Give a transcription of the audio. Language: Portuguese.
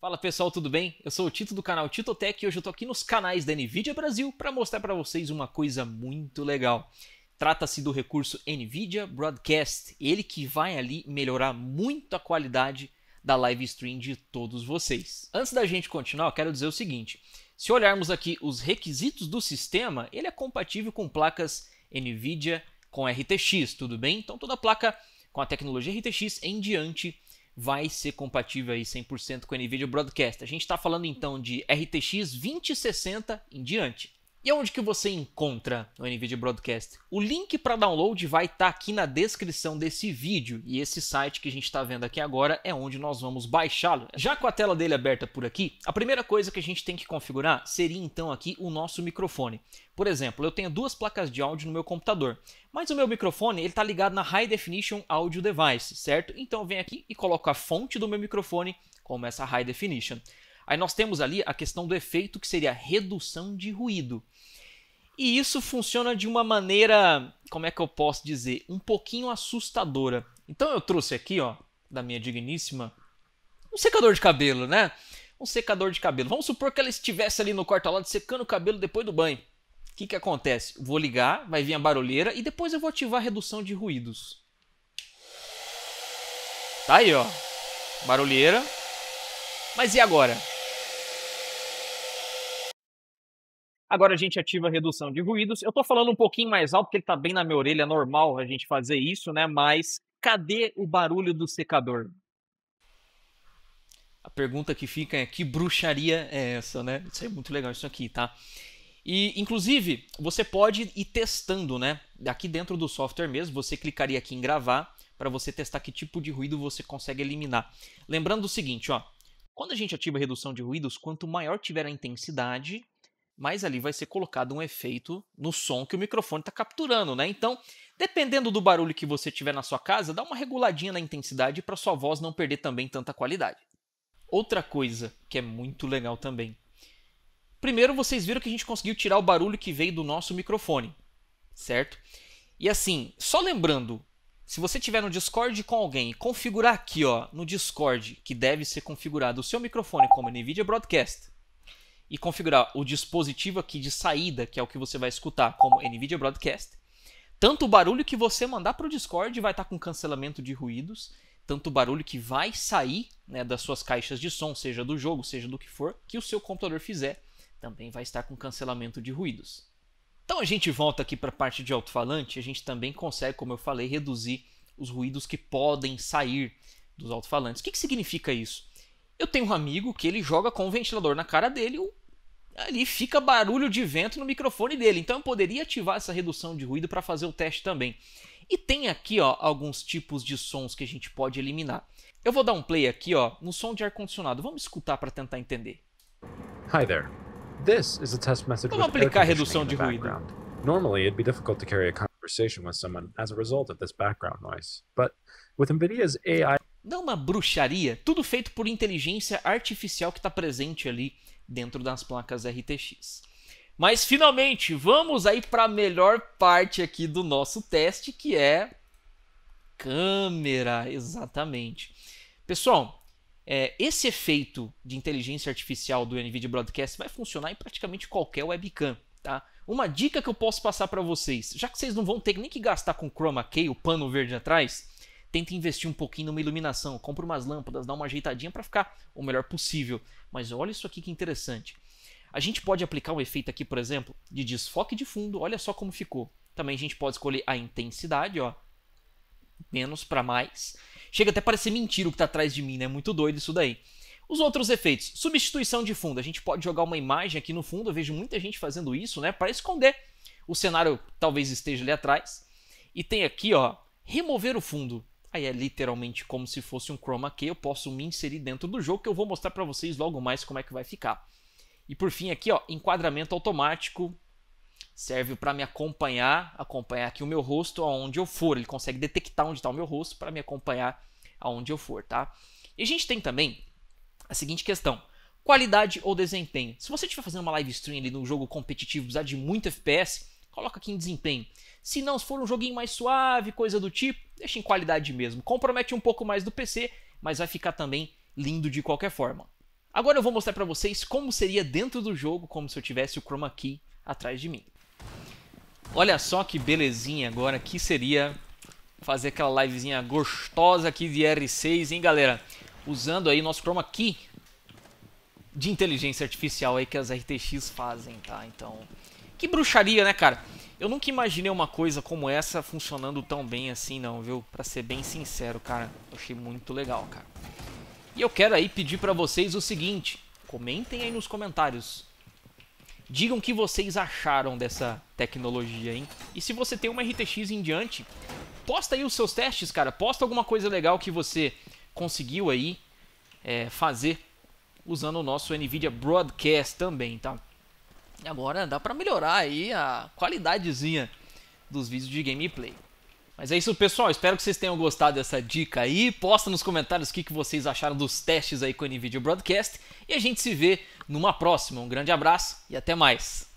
Fala pessoal, tudo bem? Eu sou o Tito do canal Tech e hoje eu tô aqui nos canais da Nvidia Brasil para mostrar para vocês uma coisa muito legal. Trata-se do recurso Nvidia Broadcast, ele que vai ali melhorar muito a qualidade da live stream de todos vocês. Antes da gente continuar, eu quero dizer o seguinte: se olharmos aqui os requisitos do sistema, ele é compatível com placas Nvidia com RTX, tudo bem? Então toda placa com a tecnologia RTX em diante vai ser compatível aí 100% com a NVIDIA Broadcast. A gente está falando então de RTX 2060 em diante. E onde que você encontra o NVIDIA Broadcast? O link para download vai estar tá aqui na descrição desse vídeo e esse site que a gente está vendo aqui agora é onde nós vamos baixá-lo. Já com a tela dele aberta por aqui, a primeira coisa que a gente tem que configurar seria então aqui o nosso microfone. Por exemplo, eu tenho duas placas de áudio no meu computador, mas o meu microfone ele está ligado na High Definition Audio Device, certo? Então eu venho aqui e coloco a fonte do meu microfone como essa High Definition. Aí nós temos ali a questão do efeito, que seria a redução de ruído. E isso funciona de uma maneira, como é que eu posso dizer, um pouquinho assustadora. Então eu trouxe aqui, ó, da minha digníssima, um secador de cabelo, né? Um secador de cabelo. Vamos supor que ela estivesse ali no quarto ao lado secando o cabelo depois do banho. O que, que acontece? Vou ligar, vai vir a barulheira e depois eu vou ativar a redução de ruídos. Tá aí, ó. Barulheira. Mas e agora? Agora a gente ativa a redução de ruídos. Eu estou falando um pouquinho mais alto, porque ele está bem na minha orelha, é normal a gente fazer isso, né? Mas cadê o barulho do secador? A pergunta que fica é: que bruxaria é essa, né? Isso é muito legal, isso aqui, tá? E, inclusive, você pode ir testando, né? Aqui dentro do software mesmo, você clicaria aqui em gravar para você testar que tipo de ruído você consegue eliminar. Lembrando o seguinte, ó. Quando a gente ativa a redução de ruídos, quanto maior tiver a intensidade, mas ali vai ser colocado um efeito no som que o microfone está capturando, né? Então, dependendo do barulho que você tiver na sua casa, dá uma reguladinha na intensidade para sua voz não perder também tanta qualidade. Outra coisa que é muito legal também. Primeiro, vocês viram que a gente conseguiu tirar o barulho que veio do nosso microfone, certo? E assim, só lembrando, se você tiver no Discord com alguém, configurar aqui, ó, no Discord, que deve ser configurado o seu microfone como NVIDIA Broadcast e configurar o dispositivo aqui de saída, que é o que você vai escutar como NVIDIA Broadcast. Tanto o barulho que você mandar para o Discord vai estar tá com cancelamento de ruídos, tanto o barulho que vai sair né, das suas caixas de som, seja do jogo, seja do que for, que o seu computador fizer, também vai estar com cancelamento de ruídos. Então a gente volta aqui para a parte de alto-falante, a gente também consegue, como eu falei, reduzir os ruídos que podem sair dos alto-falantes. O que, que significa isso? Eu tenho um amigo que ele joga com um ventilador na cara dele, ali fica barulho de vento no microfone dele. Então eu poderia ativar essa redução de ruído para fazer o teste também. E tem aqui ó, alguns tipos de sons que a gente pode eliminar. Eu vou dar um play aqui ó, no som de ar-condicionado. Vamos escutar para tentar entender. Hi there. This is a test message Vamos aplicar a redução de ruído. Normally it'd be difficult to carry a conversation with someone as a result of this background noise, but with NVIDIA's AI não uma bruxaria, tudo feito por inteligência artificial que está presente ali dentro das placas RTX. Mas finalmente, vamos aí para a melhor parte aqui do nosso teste, que é câmera, exatamente. Pessoal, é, esse efeito de inteligência artificial do NVIDIA Broadcast vai funcionar em praticamente qualquer webcam, tá? Uma dica que eu posso passar para vocês, já que vocês não vão ter nem que gastar com chroma key, o pano verde atrás, tenta investir um pouquinho numa iluminação, compra umas lâmpadas, dá uma ajeitadinha para ficar o melhor possível. Mas olha isso aqui que interessante. A gente pode aplicar um efeito aqui, por exemplo, de desfoque de fundo, olha só como ficou. Também a gente pode escolher a intensidade, ó, menos para mais. Chega até a parecer mentira o que está atrás de mim, né? Muito doido isso daí. Os outros efeitos, substituição de fundo. A gente pode jogar uma imagem aqui no fundo, eu vejo muita gente fazendo isso, né? Para esconder o cenário talvez esteja ali atrás. E tem aqui, ó, remover o fundo. Aí é literalmente como se fosse um chroma key, eu posso me inserir dentro do jogo que eu vou mostrar para vocês logo mais como é que vai ficar. E por fim aqui, ó, enquadramento automático serve para me acompanhar, acompanhar aqui o meu rosto aonde eu for. Ele consegue detectar onde está o meu rosto para me acompanhar aonde eu for, tá? E a gente tem também a seguinte questão: qualidade ou desempenho? Se você estiver fazendo uma live stream ali num jogo competitivo, precisar de muito FPS, coloca aqui em desempenho. Se não, se for um joguinho mais suave, coisa do tipo, deixa em qualidade mesmo. Compromete um pouco mais do PC, mas vai ficar também lindo de qualquer forma. Agora eu vou mostrar para vocês como seria dentro do jogo, como se eu tivesse o chroma key atrás de mim. Olha só que belezinha agora que seria fazer aquela livezinha gostosa aqui de R6, hein, galera? Usando aí nosso chroma key de inteligência artificial aí que as RTX fazem, tá? Então, que bruxaria, né, cara? Eu nunca imaginei uma coisa como essa funcionando tão bem assim, não, viu? Pra ser bem sincero, cara. Eu achei muito legal, cara. E eu quero aí pedir pra vocês o seguinte. Comentem aí nos comentários. Digam o que vocês acharam dessa tecnologia, hein? E se você tem uma RTX em diante, posta aí os seus testes, cara. Posta alguma coisa legal que você conseguiu aí é, fazer usando o nosso NVIDIA Broadcast também, tá? E agora dá para melhorar aí a qualidadezinha dos vídeos de gameplay. Mas é isso, pessoal. Espero que vocês tenham gostado dessa dica aí. Posta nos comentários o que, que vocês acharam dos testes aí com o NVIDIA Broadcast. E a gente se vê numa próxima. Um grande abraço e até mais.